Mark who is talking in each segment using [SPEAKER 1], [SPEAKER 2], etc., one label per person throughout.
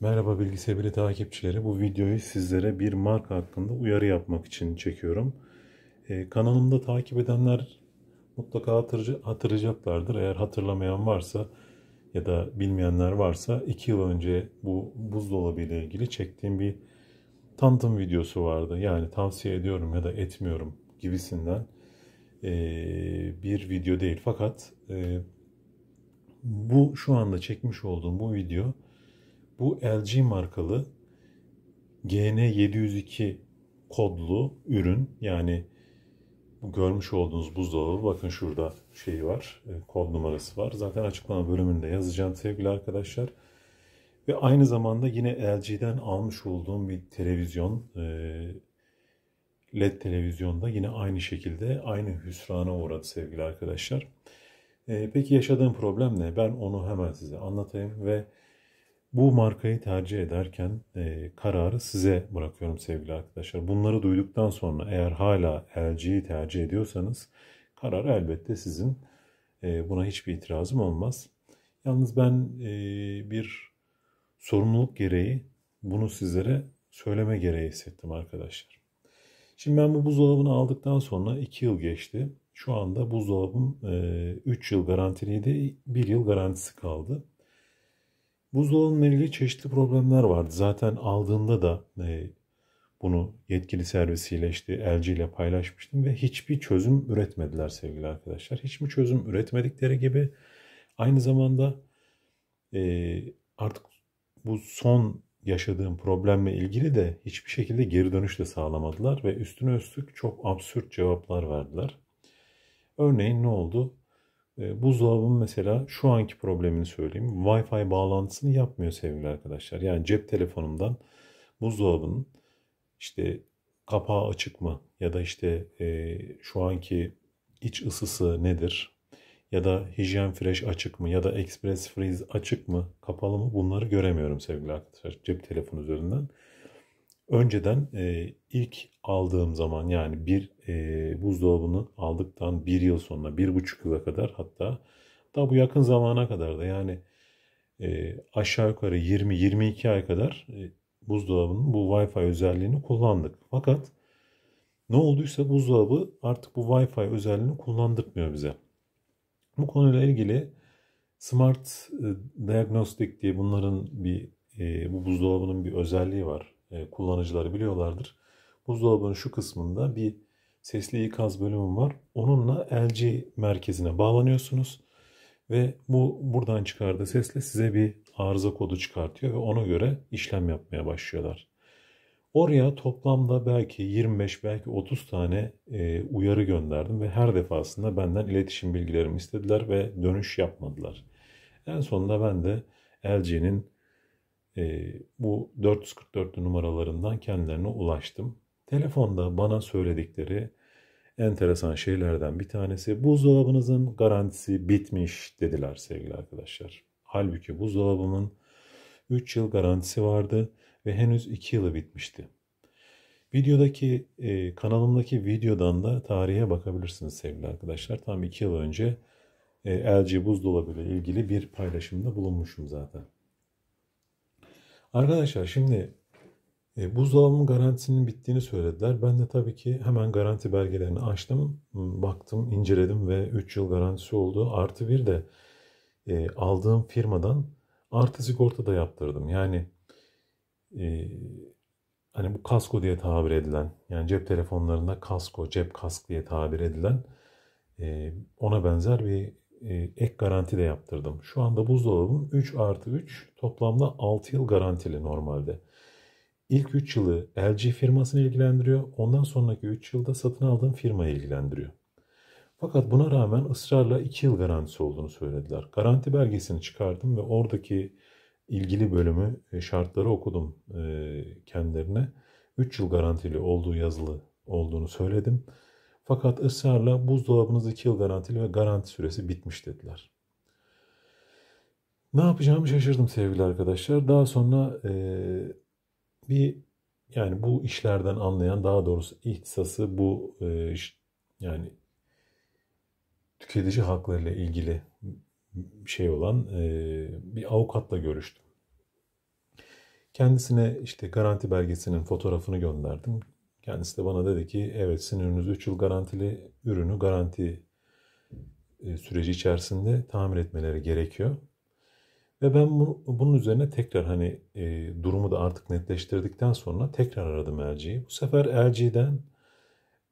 [SPEAKER 1] Merhaba Bilgi takipçileri. Bu videoyu sizlere bir marka hakkında uyarı yapmak için çekiyorum. Ee, kanalımda takip edenler mutlaka hatırcı, hatırlayacaklardır. Eğer hatırlamayan varsa ya da bilmeyenler varsa 2 yıl önce bu buzdolabı ile ilgili çektiğim bir tanıtım videosu vardı. Yani tavsiye ediyorum ya da etmiyorum gibisinden ee, bir video değil. Fakat e, bu şu anda çekmiş olduğum bu video bu LG markalı GN702 kodlu ürün yani görmüş olduğunuz buzdolabı bakın şurada şey var e, kod numarası var zaten açıklama bölümünde yazacağım sevgili arkadaşlar ve aynı zamanda yine LG'den almış olduğum bir televizyon e, LED televizyonda yine aynı şekilde aynı hüsrana uğradı sevgili arkadaşlar e, peki yaşadığım problem ne ben onu hemen size anlatayım ve bu markayı tercih ederken e, kararı size bırakıyorum sevgili arkadaşlar. Bunları duyduktan sonra eğer hala LG'yi tercih ediyorsanız karar elbette sizin. E, buna hiçbir itirazım olmaz. Yalnız ben e, bir sorumluluk gereği bunu sizlere söyleme gereği hissettim arkadaşlar. Şimdi ben bu buzdolabını aldıktan sonra 2 yıl geçti. Şu anda buzdolabım 3 e, yıl garantiliydi, 1 yıl garantisi kaldı. Buzdolabımla ilgili çeşitli problemler vardı. Zaten aldığımda da e, bunu yetkili servisiyle işte LG ile paylaşmıştım ve hiçbir çözüm üretmediler sevgili arkadaşlar. Hiçbir çözüm üretmedikleri gibi aynı zamanda e, artık bu son yaşadığım problemle ilgili de hiçbir şekilde geri dönüş de sağlamadılar ve üstüne üstlük çok absürt cevaplar verdiler. Örneğin ne oldu? Ee, buzdolabının mesela şu anki problemini söyleyeyim. Wi-Fi bağlantısını yapmıyor sevgili arkadaşlar. Yani cep telefonumdan buzdolabının işte kapağı açık mı ya da işte e, şu anki iç ısısı nedir ya da hijyen fresh açık mı ya da express freeze açık mı kapalı mı bunları göremiyorum sevgili arkadaşlar cep telefonu üzerinden. Önceden e, ilk aldığım zaman yani bir e, buzdolabını aldıktan bir yıl sonra, bir buçuk yıla kadar hatta daha bu yakın zamana kadar da yani e, aşağı yukarı 20-22 ay kadar e, buzdolabının bu Wi-Fi özelliğini kullandık. Fakat ne olduysa buzdolabı artık bu Wi-Fi özelliğini kullandırmıyor bize. Bu konuyla ilgili Smart e, Diagnostic diye bunların bir e, bu buzdolabının bir özelliği var. E, kullanıcıları biliyorlardır. Buzdolabının şu kısmında bir sesli ikaz bölümü var. Onunla LG merkezine bağlanıyorsunuz ve bu buradan çıkardığı sesle size bir arıza kodu çıkartıyor ve ona göre işlem yapmaya başlıyorlar. Oraya toplamda belki 25 belki 30 tane e, uyarı gönderdim ve her defasında benden iletişim bilgilerimi istediler ve dönüş yapmadılar. En sonunda ben de LG'nin e, bu 444 numaralarından kendilerine ulaştım. Telefonda bana söyledikleri enteresan şeylerden bir tanesi buzdolabınızın garantisi bitmiş dediler sevgili arkadaşlar. Halbuki buzdolabımın 3 yıl garantisi vardı ve henüz 2 yılı bitmişti. Videodaki e, kanalımdaki videodan da tarihe bakabilirsiniz sevgili arkadaşlar. Tam 2 yıl önce e, LG buzdolabı ile ilgili bir paylaşımda bulunmuşum zaten. Arkadaşlar şimdi e, buzdolabının garantisinin bittiğini söylediler. Ben de tabii ki hemen garanti belgelerini açtım, baktım, inceledim ve 3 yıl garantisi oldu. Artı bir de e, aldığım firmadan artı sigorta da yaptırdım. Yani e, hani bu kasko diye tabir edilen, yani cep telefonlarında kasko, cep kask diye tabir edilen e, ona benzer bir e, ek garanti de yaptırdım. Şu anda buzdolabım 3 artı 3 toplamda 6 yıl garantili normalde. İlk 3 yılı LG firmasını ilgilendiriyor. Ondan sonraki 3 yılda satın aldığım firmayı ilgilendiriyor. Fakat buna rağmen ısrarla 2 yıl garantisi olduğunu söylediler. Garanti belgesini çıkardım ve oradaki ilgili bölümü e, şartları okudum e, kendilerine. 3 yıl garantili olduğu yazılı olduğunu söyledim. Fakat ısrarla buzdolabınız 2 yıl garantili ve garanti süresi bitmiş dediler. Ne yapacağımı şaşırdım sevgili arkadaşlar. Daha sonra e, bir yani bu işlerden anlayan daha doğrusu ihtisası bu e, yani tüketici haklarıyla ilgili şey olan e, bir avukatla görüştüm. Kendisine işte garanti belgesinin fotoğrafını gönderdim. Kendisi de bana dedi ki evet sizin ürününüz 3 yıl garantili ürünü garanti e, süreci içerisinde tamir etmeleri gerekiyor. Ve ben bu, bunun üzerine tekrar hani e, durumu da artık netleştirdikten sonra tekrar aradım Erci'yi. Bu sefer Erci'den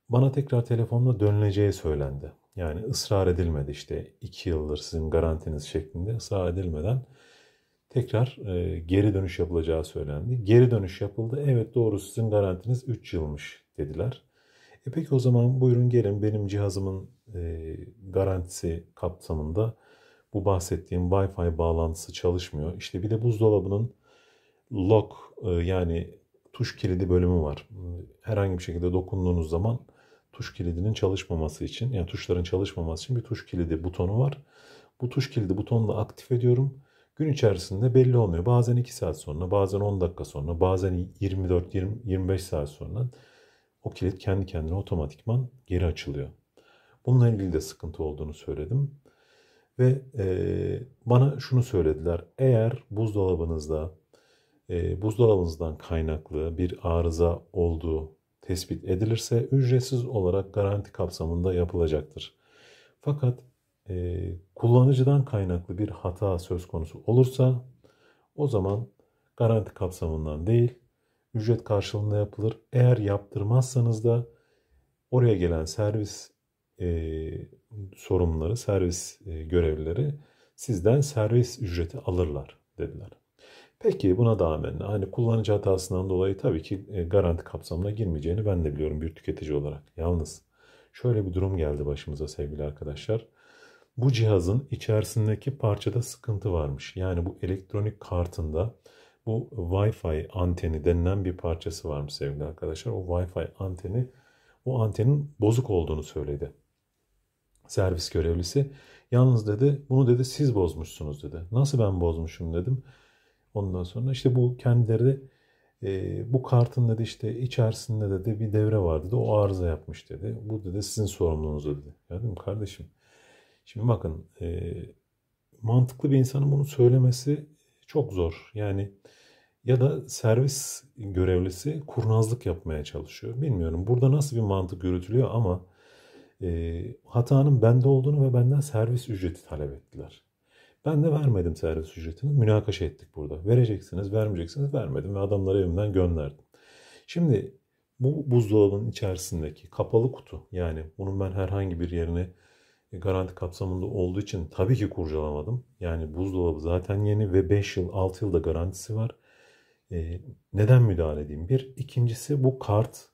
[SPEAKER 1] bana tekrar telefonla dönüleceği söylendi. Yani ısrar edilmedi işte 2 yıldır sizin garantiniz şeklinde ısrar edilmeden tekrar e, geri dönüş yapılacağı söylendi. Geri dönüş yapıldı. Evet doğru sizin garantiniz 3 yılmış dediler. E peki o zaman buyurun gelin benim cihazımın e, garantisi kapsamında bu bahsettiğim Wi-Fi bağlantısı çalışmıyor. İşte bir de buzdolabının lock e, yani tuş kilidi bölümü var. Herhangi bir şekilde dokunduğunuz zaman tuş kilidinin çalışmaması için yani tuşların çalışmaması için bir tuş kilidi butonu var. Bu tuş kilidi butonunu aktif ediyorum gün içerisinde belli olmuyor. Bazen 2 saat sonra, bazen 10 dakika sonra, bazen 24 25 saat sonra o kilit kendi kendine otomatikman geri açılıyor. Bununla ilgili de sıkıntı olduğunu söyledim. Ve e, bana şunu söylediler. Eğer buzdolabınızda e, buzdolabınızdan kaynaklı bir arıza olduğu tespit edilirse ücretsiz olarak garanti kapsamında yapılacaktır. Fakat e, kullanıcıdan kaynaklı bir hata söz konusu olursa o zaman garanti kapsamından değil ücret karşılığında yapılır. Eğer yaptırmazsanız da oraya gelen servis e, sorumluları, servis e, görevlileri sizden servis ücreti alırlar dediler. Peki buna rağmen hani kullanıcı hatasından dolayı tabii ki e, garanti kapsamına girmeyeceğini ben de biliyorum bir tüketici olarak. Yalnız şöyle bir durum geldi başımıza sevgili arkadaşlar bu cihazın içerisindeki parçada sıkıntı varmış. Yani bu elektronik kartında bu Wi-Fi anteni denilen bir parçası varmış sevgili arkadaşlar. O Wi-Fi anteni o antenin bozuk olduğunu söyledi. Servis görevlisi yalnız dedi bunu dedi siz bozmuşsunuz dedi. Nasıl ben bozmuşum dedim. Ondan sonra işte bu kendileri e, bu kartın dedi işte içerisinde dedi bir devre vardı, dedi o arıza yapmış dedi. Bu dedi sizin sorumluluğunuz dedi. Ya dedim kardeşim Şimdi bakın e, mantıklı bir insanın bunu söylemesi çok zor. Yani ya da servis görevlisi kurnazlık yapmaya çalışıyor. Bilmiyorum burada nasıl bir mantık yürütülüyor ama e, hatanın bende olduğunu ve benden servis ücreti talep ettiler. Ben de vermedim servis ücretini. Münakaşa ettik burada. Vereceksiniz, vermeyeceksiniz vermedim ve adamları evimden gönderdim. Şimdi bu buzdolabının içerisindeki kapalı kutu yani bunun ben herhangi bir yerine e, garanti kapsamında olduğu için tabii ki kurcalamadım. Yani buzdolabı zaten yeni ve 5 yıl 6 yılda garantisi var. E, neden müdahale edeyim? Bir. ikincisi bu kart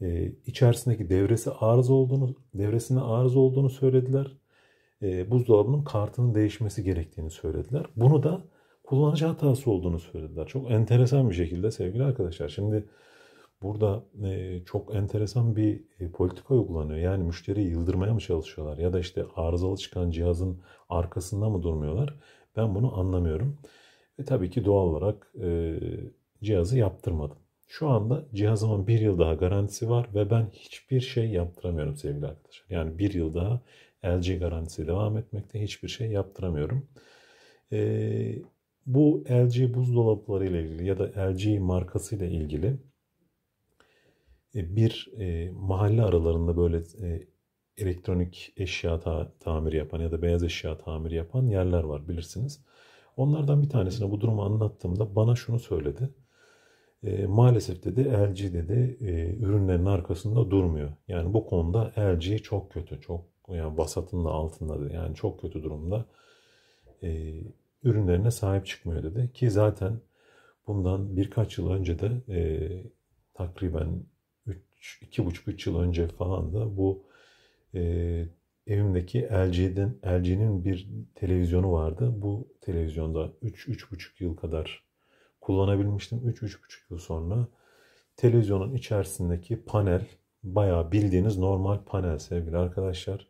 [SPEAKER 1] e, içerisindeki devresi arız olduğunu, devresine arız olduğunu söylediler. E, buzdolabının kartının değişmesi gerektiğini söylediler. Bunu da kullanıcı hatası olduğunu söylediler. Çok enteresan bir şekilde sevgili arkadaşlar. Şimdi burada e, çok enteresan bir e, politika uygulanıyor. Yani müşteriyi yıldırmaya mı çalışıyorlar ya da işte arızalı çıkan cihazın arkasında mı durmuyorlar? Ben bunu anlamıyorum. Ve tabii ki doğal olarak e, cihazı yaptırmadım. Şu anda cihazımın bir yıl daha garantisi var ve ben hiçbir şey yaptıramıyorum sevgili arkadaşlar. Yani bir yıl daha LG garantisi devam etmekte hiçbir şey yaptıramıyorum. E, bu LG buzdolapları ile ilgili ya da LG markası ile ilgili e, bir e, mahalle aralarında böyle e, elektronik eşya ta- tamir yapan ya da beyaz eşya tamir yapan yerler var bilirsiniz. Onlardan bir tanesine bu durumu anlattığımda bana şunu söyledi. E, maalesef dedi LG dedi e, ürünlerin arkasında durmuyor. Yani bu konuda LG çok kötü. Çok yani basatın da altında dedi. Yani çok kötü durumda. E, ürünlerine sahip çıkmıyor dedi. Ki zaten bundan birkaç yıl önce de e, takriben iki buçuk üç yıl önce falan da bu e, evimdeki LG'den LG'nin bir televizyonu vardı. Bu televizyonda 3 üç buçuk yıl kadar kullanabilmiştim. 3 üç buçuk yıl sonra televizyonun içerisindeki panel bayağı bildiğiniz normal panel sevgili arkadaşlar.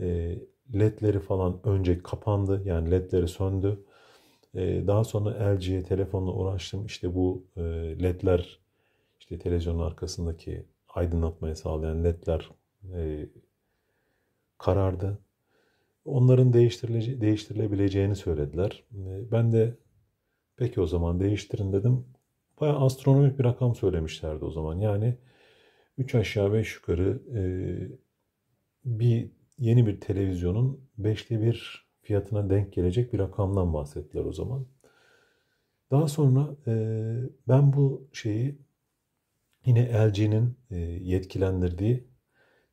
[SPEAKER 1] E, ledleri falan önce kapandı. Yani ledleri söndü. E, daha sonra LG'ye telefonla uğraştım. İşte bu e, ledler işte televizyonun arkasındaki aydınlatmayı sağlayan ledler e, karardı. Onların değiştirile değiştirilebileceğini söylediler. E, ben de peki o zaman değiştirin dedim. Baya astronomik bir rakam söylemişlerdi o zaman. Yani 3 aşağı 5 yukarı e, bir yeni bir televizyonun 5'te 1 fiyatına denk gelecek bir rakamdan bahsettiler o zaman. Daha sonra e, ben bu şeyi Yine LG'nin e, yetkilendirdiği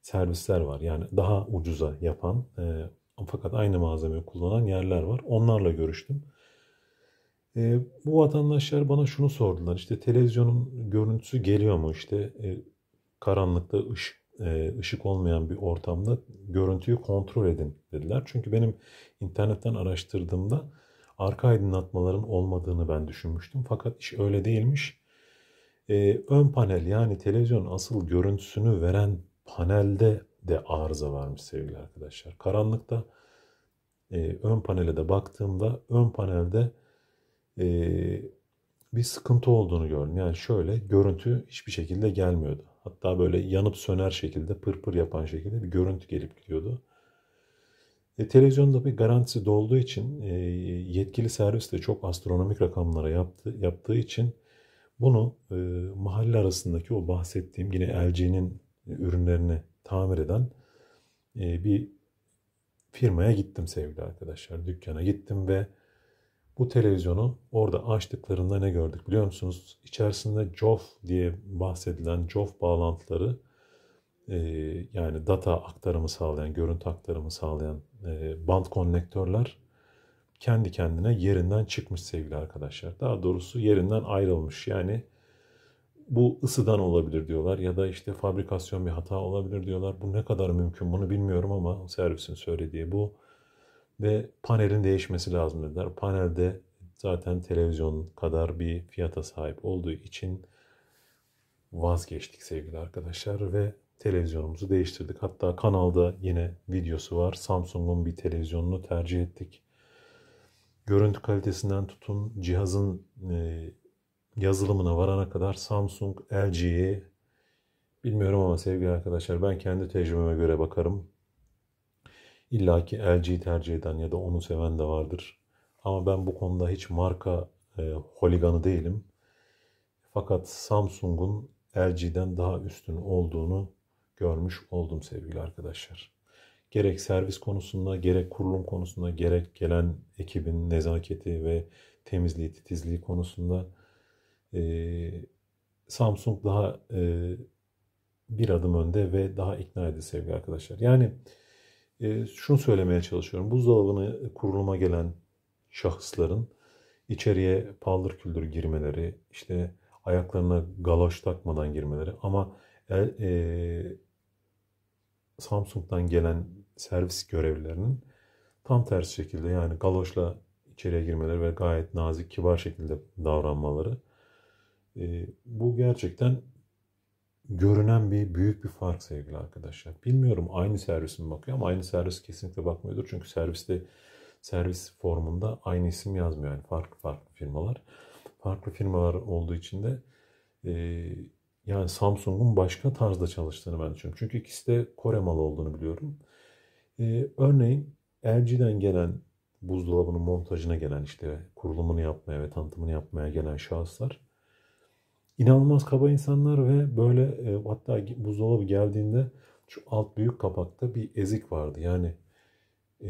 [SPEAKER 1] servisler var. Yani daha ucuza yapan e, fakat aynı malzemeyi kullanan yerler var. Onlarla görüştüm. E, bu vatandaşlar bana şunu sordular. İşte televizyonun görüntüsü geliyor mu? İşte karanlıkta ışık, ışık olmayan bir ortamda görüntüyü kontrol edin dediler. Çünkü benim internetten araştırdığımda arka aydınlatmaların olmadığını ben düşünmüştüm. Fakat iş öyle değilmiş e, ön panel yani televizyon asıl görüntüsünü veren panelde de arıza varmış sevgili arkadaşlar. Karanlıkta e, ön panele de baktığımda ön panelde e, bir sıkıntı olduğunu gördüm. Yani şöyle görüntü hiçbir şekilde gelmiyordu. Hatta böyle yanıp söner şekilde pırpır pır yapan şekilde bir görüntü gelip gidiyordu. E, televizyonda bir garantisi dolduğu için e, yetkili servis de çok astronomik rakamlara yaptı, yaptığı için bunu e, mahalle arasındaki o bahsettiğim yine LG'nin e, ürünlerini tamir eden e, bir firmaya gittim sevgili arkadaşlar. Dükkana gittim ve bu televizyonu orada açtıklarında ne gördük biliyor musunuz? İçerisinde JOF diye bahsedilen JOF bağlantıları e, yani data aktarımı sağlayan, görüntü aktarımı sağlayan e, band konnektörler kendi kendine yerinden çıkmış sevgili arkadaşlar. Daha doğrusu yerinden ayrılmış. Yani bu ısıdan olabilir diyorlar ya da işte fabrikasyon bir hata olabilir diyorlar. Bu ne kadar mümkün bunu bilmiyorum ama servisin söylediği bu. Ve panelin değişmesi lazım dediler. Panelde zaten televizyon kadar bir fiyata sahip olduğu için vazgeçtik sevgili arkadaşlar ve televizyonumuzu değiştirdik. Hatta kanalda yine videosu var. Samsung'un bir televizyonunu tercih ettik görüntü kalitesinden tutun cihazın e, yazılımına varana kadar Samsung, LG'ye bilmiyorum ama sevgili arkadaşlar ben kendi tecrübeme göre bakarım. İlla ki LG'yi tercih eden ya da onu seven de vardır. Ama ben bu konuda hiç marka e, holiganı değilim. Fakat Samsung'un LG'den daha üstün olduğunu görmüş oldum sevgili arkadaşlar gerek servis konusunda, gerek kurulum konusunda, gerek gelen ekibin nezaketi ve temizliği, titizliği konusunda e, Samsung daha e, bir adım önde ve daha ikna edici sevgili arkadaşlar. Yani e, şunu söylemeye çalışıyorum. Buzdolabını kuruluma gelen şahısların içeriye paldır küldür girmeleri, işte ayaklarına galoş takmadan girmeleri ama el, e, Samsung'dan gelen servis görevlilerinin tam tersi şekilde yani galoşla içeriye girmeleri ve gayet nazik, kibar şekilde davranmaları. E, bu gerçekten görünen bir büyük bir fark sevgili arkadaşlar. Bilmiyorum aynı servis mi bakıyor ama aynı servis kesinlikle bakmıyordur. Çünkü serviste servis formunda aynı isim yazmıyor. Yani farklı farklı firmalar. Farklı firmalar olduğu için de e, yani Samsung'un başka tarzda çalıştığını ben düşünüyorum. Çünkü ikisi de Kore malı olduğunu biliyorum. Ee, örneğin LG'den gelen buzdolabının montajına gelen işte kurulumunu yapmaya ve tanıtımını yapmaya gelen şahıslar inanılmaz kaba insanlar ve böyle e, hatta buzdolabı geldiğinde şu alt büyük kapakta bir ezik vardı. Yani e,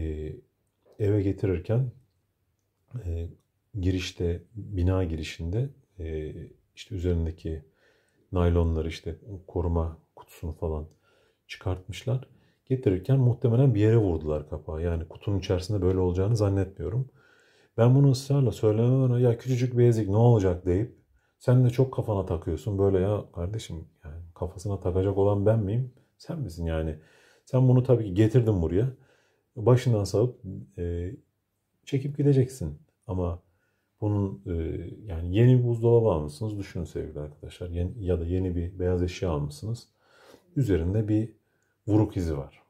[SPEAKER 1] eve getirirken e, girişte bina girişinde e, işte üzerindeki naylonları işte koruma kutusunu falan çıkartmışlar. Getirirken muhtemelen bir yere vurdular kapağı. Yani kutunun içerisinde böyle olacağını zannetmiyorum. Ben bunu ısrarla söylememe ya küçücük bir ezik ne olacak deyip sen de çok kafana takıyorsun böyle ya kardeşim yani kafasına takacak olan ben miyim? Sen misin yani? Sen bunu tabii ki getirdin buraya. Başından salıp e, çekip gideceksin. Ama bunun e, yani yeni bir buzdolabı almışsınız. Düşünün sevgili arkadaşlar. ya da yeni bir beyaz eşya almışsınız. Üzerinde bir vuruk izi var.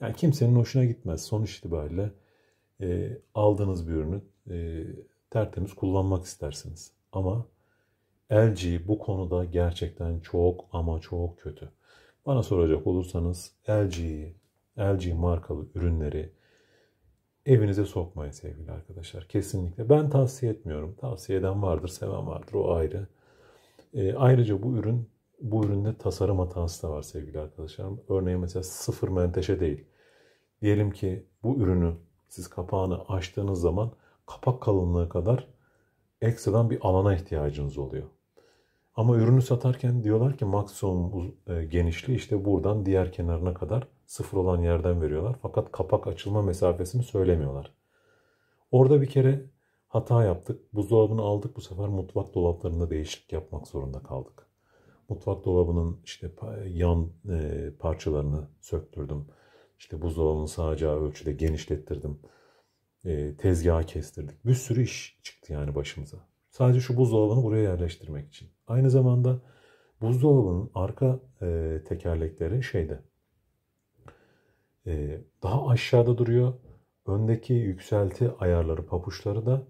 [SPEAKER 1] Yani kimsenin hoşuna gitmez. Son itibariyle e, aldığınız bir ürünü e, tertemiz kullanmak istersiniz. Ama LG bu konuda gerçekten çok ama çok kötü. Bana soracak olursanız LG LG markalı ürünleri evinize sokmayın sevgili arkadaşlar. Kesinlikle. Ben tavsiye etmiyorum. Tavsiye eden vardır, seven vardır. O ayrı. E, ayrıca bu ürün bu üründe tasarım hatası da var sevgili arkadaşlar. Örneğin mesela sıfır menteşe değil. Diyelim ki bu ürünü siz kapağını açtığınız zaman kapak kalınlığı kadar ekstradan bir alana ihtiyacınız oluyor. Ama ürünü satarken diyorlar ki maksimum e, genişliği işte buradan diğer kenarına kadar sıfır olan yerden veriyorlar. Fakat kapak açılma mesafesini söylemiyorlar. Orada bir kere hata yaptık. Buzdolabını aldık bu sefer mutfak dolaplarında değişiklik yapmak zorunda kaldık. Mutfak dolabının işte yan e, parçalarını söktürdüm. İşte buzdolabını sadece ölçüde genişlettirdim. E, tezgahı kestirdik. Bir sürü iş çıktı yani başımıza. Sadece şu buzdolabını buraya yerleştirmek için. Aynı zamanda buzdolabının arka e, tekerlekleri şeyde ee, daha aşağıda duruyor. Öndeki yükselti ayarları, papuçları da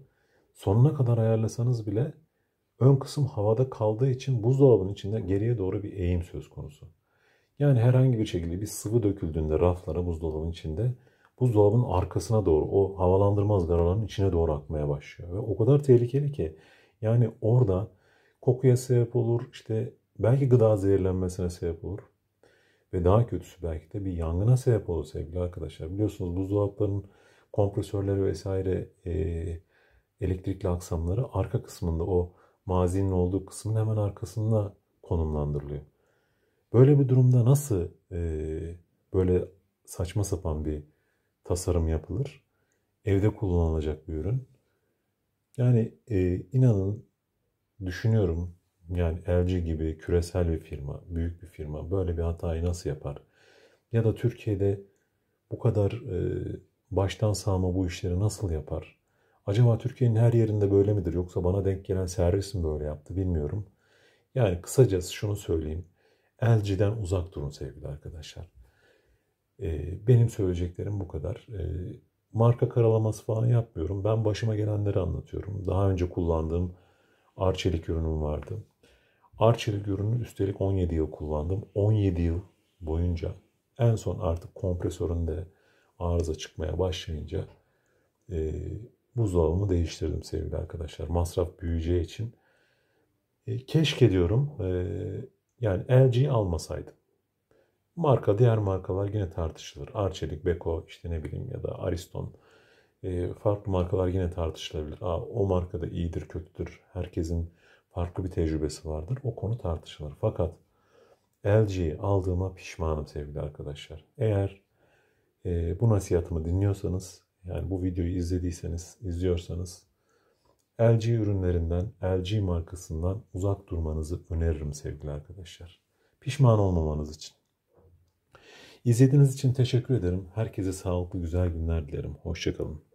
[SPEAKER 1] sonuna kadar ayarlasanız bile ön kısım havada kaldığı için buzdolabının içinde geriye doğru bir eğim söz konusu. Yani herhangi bir şekilde bir sıvı döküldüğünde raflara buzdolabının içinde buzdolabının arkasına doğru o havalandırma ızgaralarının içine doğru akmaya başlıyor. Ve o kadar tehlikeli ki yani orada kokuya sebep olur işte belki gıda zehirlenmesine sebep olur. Ve daha kötüsü belki de bir yangına sebep oldu sevgili arkadaşlar. Biliyorsunuz buzdolaplarının kompresörleri vesaire e, elektrikli aksamları arka kısmında o mazinin olduğu kısmın hemen arkasında konumlandırılıyor. Böyle bir durumda nasıl e, böyle saçma sapan bir tasarım yapılır? Evde kullanılacak bir ürün. Yani e, inanın düşünüyorum yani LG gibi küresel bir firma, büyük bir firma böyle bir hatayı nasıl yapar? Ya da Türkiye'de bu kadar e, baştan sağma bu işleri nasıl yapar? Acaba Türkiye'nin her yerinde böyle midir yoksa bana denk gelen servis mi böyle yaptı bilmiyorum. Yani kısacası şunu söyleyeyim. LG'den uzak durun sevgili arkadaşlar. Ee, benim söyleyeceklerim bu kadar. Ee, marka karalaması falan yapmıyorum. Ben başıma gelenleri anlatıyorum. Daha önce kullandığım Arçelik ürünüm vardı. Arçelik ürünü üstelik 17 yıl kullandım. 17 yıl boyunca en son artık kompresöründe arıza çıkmaya başlayınca e, buzdolabımı değiştirdim sevgili arkadaşlar. Masraf büyüyeceği için. E, keşke diyorum e, yani LG'yi almasaydım. Marka diğer markalar yine tartışılır. Arçelik, Beko işte ne bileyim ya da Ariston e, farklı markalar yine tartışılabilir. Aa, o marka da iyidir, kötüdür. Herkesin farklı bir tecrübesi vardır. O konu tartışılır. Fakat LG'yi aldığıma pişmanım sevgili arkadaşlar. Eğer e, bu nasihatımı dinliyorsanız, yani bu videoyu izlediyseniz, izliyorsanız LG ürünlerinden, LG markasından uzak durmanızı öneririm sevgili arkadaşlar. Pişman olmamanız için. İzlediğiniz için teşekkür ederim. Herkese sağlıklı güzel günler dilerim. Hoşçakalın.